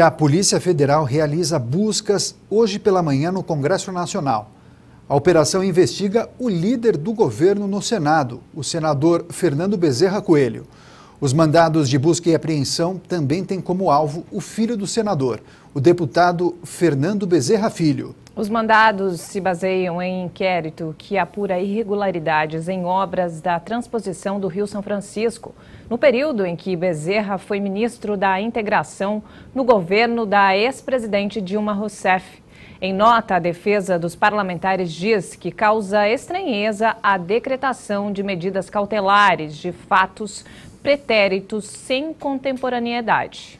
E a Polícia Federal realiza buscas hoje pela manhã no Congresso Nacional. A operação investiga o líder do governo no Senado, o senador Fernando Bezerra Coelho. Os mandados de busca e apreensão também têm como alvo o filho do senador, o deputado Fernando Bezerra Filho. Os mandados se baseiam em inquérito que apura irregularidades em obras da transposição do Rio São Francisco, no período em que Bezerra foi ministro da Integração no governo da ex-presidente Dilma Rousseff. Em nota, a defesa dos parlamentares diz que causa estranheza a decretação de medidas cautelares de fatos pretéritos sem contemporaneidade.